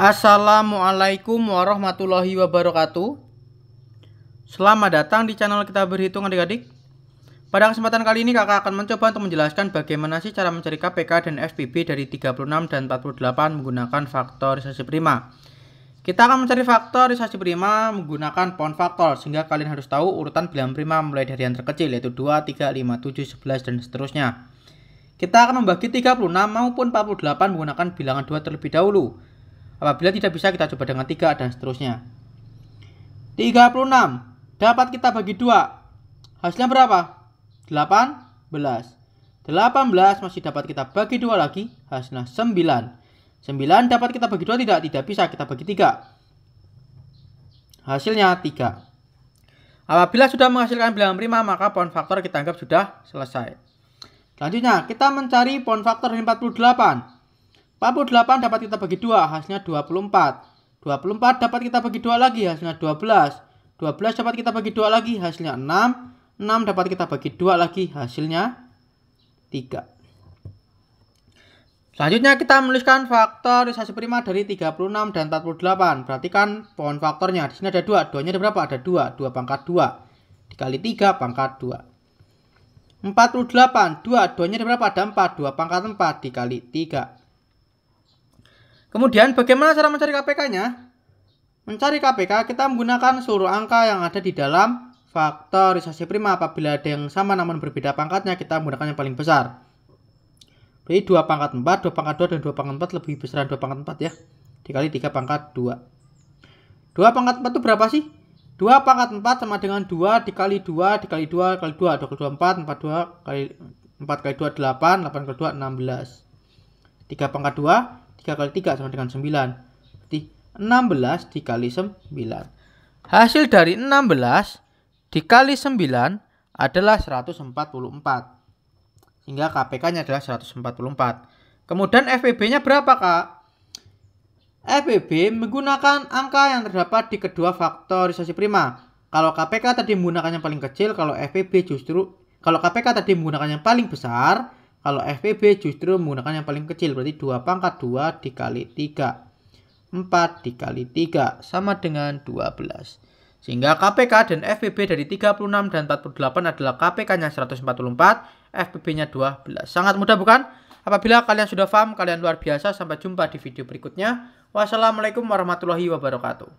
Assalamualaikum warahmatullahi wabarakatuh Selamat datang di channel kita berhitung adik-adik Pada kesempatan kali ini kakak akan mencoba untuk menjelaskan bagaimana sih cara mencari KPK dan FPB dari 36 dan 48 menggunakan faktorisasi prima Kita akan mencari faktorisasi prima menggunakan pohon faktor Sehingga kalian harus tahu urutan bilangan prima mulai dari yang terkecil yaitu 2, 3, 5, 7, 11 dan seterusnya Kita akan membagi 36 maupun 48 menggunakan bilangan 2 terlebih dahulu Apabila tidak bisa kita coba dengan 3 dan seterusnya. 36 dapat kita bagi 2. Hasilnya berapa? 18. 18 masih dapat kita bagi 2 lagi, hasilnya 9. 9 dapat kita bagi 2 tidak? Tidak bisa, kita bagi 3. Hasilnya 3. Apabila sudah menghasilkan bilangan prima, maka pohon faktor kita anggap sudah selesai. Selanjutnya, kita mencari pohon faktor 48. 48 dapat kita bagi 2, hasilnya 24. 24 dapat kita bagi 2 lagi, hasilnya 12. 12 dapat kita bagi 2 lagi, hasilnya 6. 6 dapat kita bagi 2 lagi, hasilnya 3. Selanjutnya kita menuliskan faktorisasi prima dari 36 dan 48. Perhatikan pohon faktornya. Di sini ada 2. 2-nya ada berapa? Ada 2. 2 pangkat 2. Dikali 3 pangkat 2. 48. 2. 2-nya ada berapa? Ada 4. 2 pangkat 4 dikali 3. Kemudian bagaimana cara mencari KPK-nya? Mencari KPK kita menggunakan seluruh angka yang ada di dalam faktorisasi prima apabila ada yang sama namun berbeda pangkatnya kita menggunakan yang paling besar. Jadi 2 pangkat 4, 2 pangkat 2 dan 2 pangkat 4 lebih besar dari 2 pangkat 4 ya. Dikali 3 pangkat 2. 2 pangkat 4 itu berapa sih? 2 pangkat 4 sama dengan 2 dikali 2 dikali 2 kali 2 2 kali 2 4 4 2 kali 4 kali 2 8 8 kali 2 16 3 pangkat 2 3 kali 3 sama dengan 9. Berarti 16 dikali 9. Hasil dari 16 dikali 9 adalah 144. Sehingga KPK-nya adalah 144. Kemudian FPB-nya berapa, Kak? FPB menggunakan angka yang terdapat di kedua faktorisasi prima. Kalau KPK tadi menggunakan yang paling kecil, kalau FPB justru kalau KPK tadi menggunakan yang paling besar, kalau FPB justru menggunakan yang paling kecil, berarti 2 pangkat 2 dikali 3. 4 dikali 3 sama dengan 12. Sehingga KPK dan FPB dari 36 dan 48 adalah KPK-nya 144, FPB-nya 12. Sangat mudah bukan? Apabila kalian sudah paham, kalian luar biasa. Sampai jumpa di video berikutnya. Wassalamualaikum warahmatullahi wabarakatuh.